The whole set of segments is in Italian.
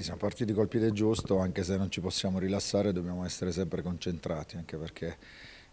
Siamo partiti col piede giusto, anche se non ci possiamo rilassare dobbiamo essere sempre concentrati, anche perché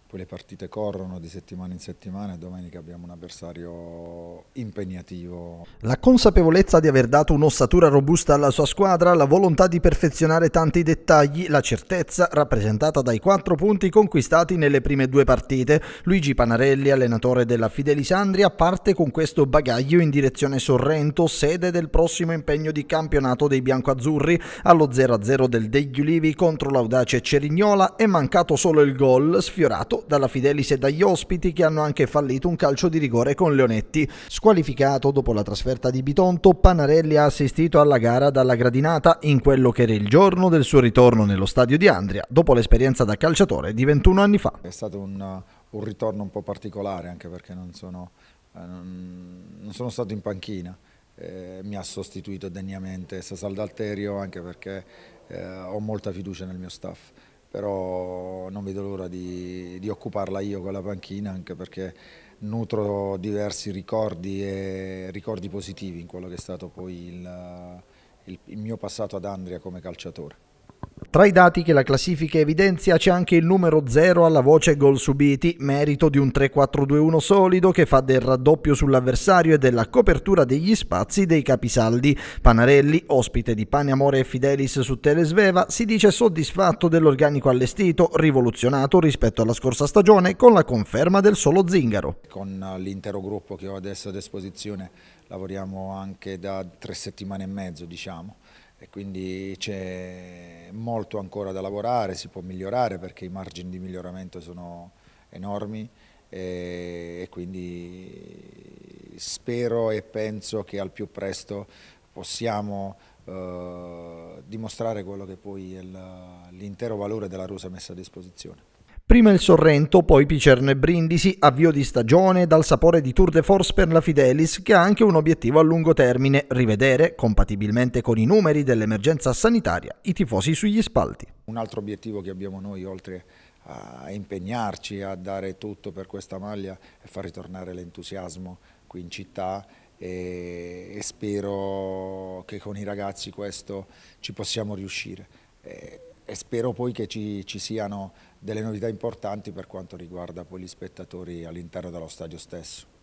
poi le partite corrono di settimana in settimana e domenica abbiamo un avversario impegnativo. La consapevolezza di aver dato un'ossatura robusta alla sua squadra, la volontà di perfezionare tanti dettagli, la certezza rappresentata dai quattro punti conquistati nelle prime due partite. Luigi Panarelli, allenatore della Fidelisandria, parte con questo bagaglio in direzione Sorrento, sede del prossimo impegno di campionato dei biancoazzurri allo 0-0 del Degli Ulivi contro l'audace Cerignola è mancato solo il gol sfiorato dalla Fidelis e dagli ospiti che hanno anche fallito un calcio di rigore con Leonetti. Squalificato dopo la trasferta di Bitonto, Panarelli ha assistito alla gara dalla gradinata in quello che era il giorno del suo ritorno nello stadio di Andria, dopo l'esperienza da calciatore di 21 anni fa. È stato un, un ritorno un po' particolare, anche perché non sono, eh, non sono stato in panchina. Eh, mi ha sostituito degnamente Sasalda Alterio anche perché eh, ho molta fiducia nel mio staff però non vedo l'ora di, di, occuparla io con la panchina anche perché nutro diversi ricordi e ricordi positivi in quello che è stato poi il, il, il mio passato ad Andria come calciatore. Tra i dati che la classifica evidenzia c'è anche il numero 0 alla voce gol subiti, merito di un 3-4-2-1 solido che fa del raddoppio sull'avversario e della copertura degli spazi dei capisaldi. Panarelli, ospite di Pane Amore e Fidelis su Telesveva, si dice soddisfatto dell'organico allestito, rivoluzionato rispetto alla scorsa stagione con la conferma del solo Zingaro. Con l'intero gruppo che ho adesso a disposizione lavoriamo anche da tre settimane e mezzo, diciamo, e quindi c'è molto ancora da lavorare, si può migliorare perché i margini di miglioramento sono enormi e, e quindi spero e penso che al più presto possiamo eh, dimostrare quello che poi è l'intero valore della rosa messa a disposizione. Prima il Sorrento, poi Picerno e Brindisi, avvio di stagione dal sapore di Tour de Force per la Fidelis che ha anche un obiettivo a lungo termine, rivedere, compatibilmente con i numeri dell'emergenza sanitaria, i tifosi sugli spalti. Un altro obiettivo che abbiamo noi, oltre a impegnarci a dare tutto per questa maglia, è far ritornare l'entusiasmo qui in città e, e, spero che con i ragazzi questo ci possiamo riuscire. E, eh, e spero poi che ci, ci, siano delle novità importanti per quanto riguarda poi gli spettatori all'interno dello stadio stesso.